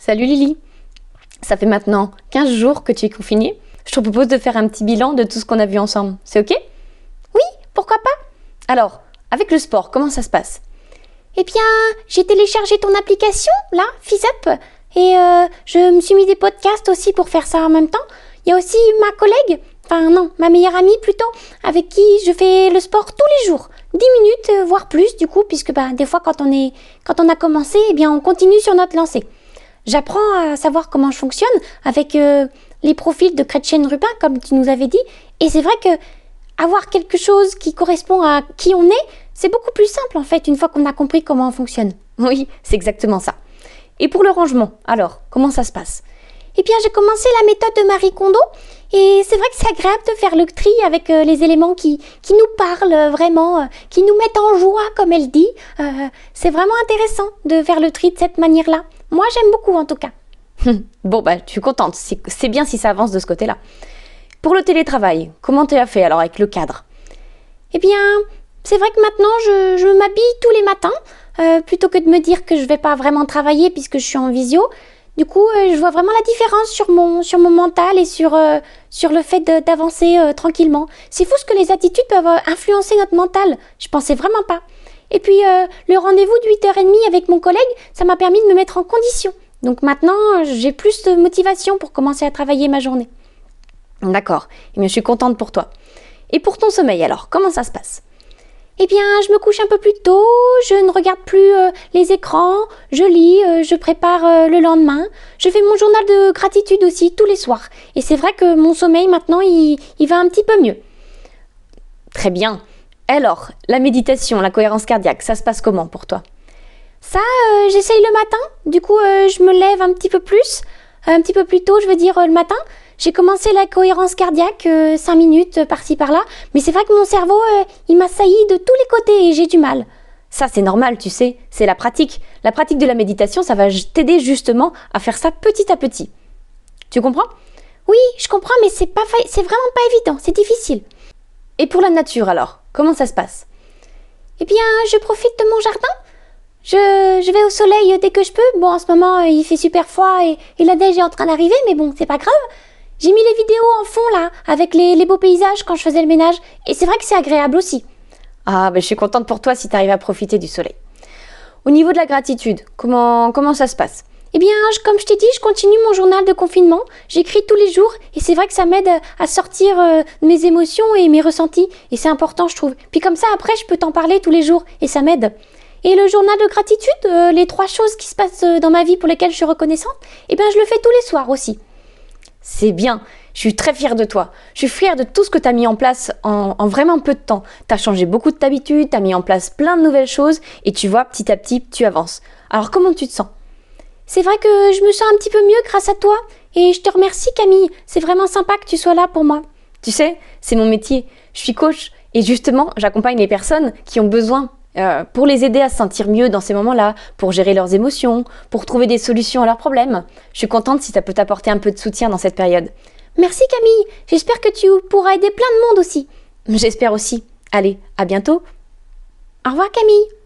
Salut Lily Ça fait maintenant 15 jours que tu es confinée. Je te propose de faire un petit bilan de tout ce qu'on a vu ensemble. C'est ok Oui, pourquoi pas Alors, avec le sport, comment ça se passe Eh bien, j'ai téléchargé ton application, là, FizzUp, et euh, je me suis mis des podcasts aussi pour faire ça en même temps. Il y a aussi ma collègue, enfin non, ma meilleure amie plutôt, avec qui je fais le sport tous les jours. 10 minutes, euh, voire plus du coup, puisque bah, des fois quand on, est, quand on a commencé, eh bien on continue sur notre lancée. J'apprends à savoir comment je fonctionne avec euh, les profils de chrétienne Rubin, comme tu nous avais dit. Et c'est vrai que avoir quelque chose qui correspond à qui on est, c'est beaucoup plus simple en fait, une fois qu'on a compris comment on fonctionne. Oui, c'est exactement ça. Et pour le rangement, alors, comment ça se passe Eh bien, j'ai commencé la méthode de Marie Kondo. Et c'est vrai que c'est agréable de faire le tri avec euh, les éléments qui, nous parlent euh, vraiment, qui nous mettent en joie, comme elle dit. c'est vraiment intéressant de faire le tri de cette manière-là. Moi, j'aime beaucoup en tout cas. bon, bah, je suis contente. C'est bien si ça avance de ce côté-là. Pour le télétravail, comment tu as fait alors avec le cadre Eh bien, c'est vrai que maintenant, je, m'habille tous les matins, euh, plutôt que de me dire que je vais pas vraiment travailler puisque je suis en visio. Du coup, euh, je vois vraiment la différence sur mon, sur mon mental et sur, euh, sur le fait d'avancer tranquillement. C'est fou ce que les attitudes peuvent influencer notre mental. Je pensais vraiment pas. Et puis euh, le rendez-vous de 8h30 avec mon collègue, ça m'a permis de me mettre en condition. Donc maintenant, j'ai plus de motivation pour commencer à travailler ma journée. D'accord, Et eh bien, je suis contente pour toi. Et pour ton sommeil alors, comment ça se passe Eh bien, je me couche un peu plus tôt, je ne regarde plus euh, les écrans, je lis, euh, je prépare le lendemain, je fais mon journal de gratitude aussi tous les soirs. Et c'est vrai que mon sommeil maintenant, il va un petit peu mieux. Très bien. Alors, la méditation, la cohérence cardiaque, ça se passe comment pour toi Ça, euh, j'essaye le matin. Du coup, euh, je me lève un petit peu plus, euh, un petit peu plus tôt, je veux dire le matin. J'ai commencé la cohérence cardiaque 5 minutes par-ci par-là, mais c'est vrai que mon cerveau, il m'a sailli de tous les côtés et j'ai du mal. Ça, c'est normal, tu sais, c'est la pratique. La pratique de la méditation, ça va t'aider justement à faire ça petit à petit. Tu comprends Oui, je comprends, mais c'est c'est vraiment pas évident, c'est difficile. Et pour la nature alors, comment ça se passe Eh bien, je profite de mon jardin. Je, vais au soleil dès que je peux. Bon, en ce moment, euh, il fait super froid et, la neige est en train d'arriver, mais bon, c'est pas grave. J'ai mis les vidéos en fond là, avec les, beaux paysages quand je faisais le ménage, et c'est vrai que c'est agréable aussi. Ah, ben je suis contente pour toi si tu arrives à profiter du soleil. Au niveau de la gratitude, comment, comment ça se passe eh bien, comme je t'ai dit, je continue mon journal de confinement. J'écris tous les jours et c'est vrai que ça m'aide à sortir euh, mes émotions et mes ressentis. Et c'est important, je trouve. Puis comme ça, après, je peux t'en parler tous les jours et ça m'aide. Et le journal de gratitude, euh, les trois choses qui se passent euh, dans ma vie pour lesquelles je suis reconnaissante, eh bien, je le fais tous les soirs aussi. C'est bien. Je suis très fière de toi. Je suis fière de tout ce que tu as mis en place en, en, vraiment peu de temps. Tu as changé beaucoup de t'habitudes, tu as mis en place plein de nouvelles choses et tu vois, petit à petit, tu avances. Alors, comment tu te sens c'est vrai que je me sens un petit peu mieux grâce à toi. Et je te remercie, Camille. C'est vraiment sympa que tu sois là pour moi. Tu sais, c'est mon métier. Je suis coach. Et justement, j'accompagne les personnes qui ont besoin euh, pour les aider à se sentir mieux dans ces moments-là, pour gérer leurs émotions, pour trouver des solutions à leurs problèmes. Je suis contente si ça peut t'apporter un peu de soutien dans cette période. Merci Camille, j'espère que tu pourras aider plein de monde aussi. J'espère aussi. Allez, à bientôt. Au revoir Camille.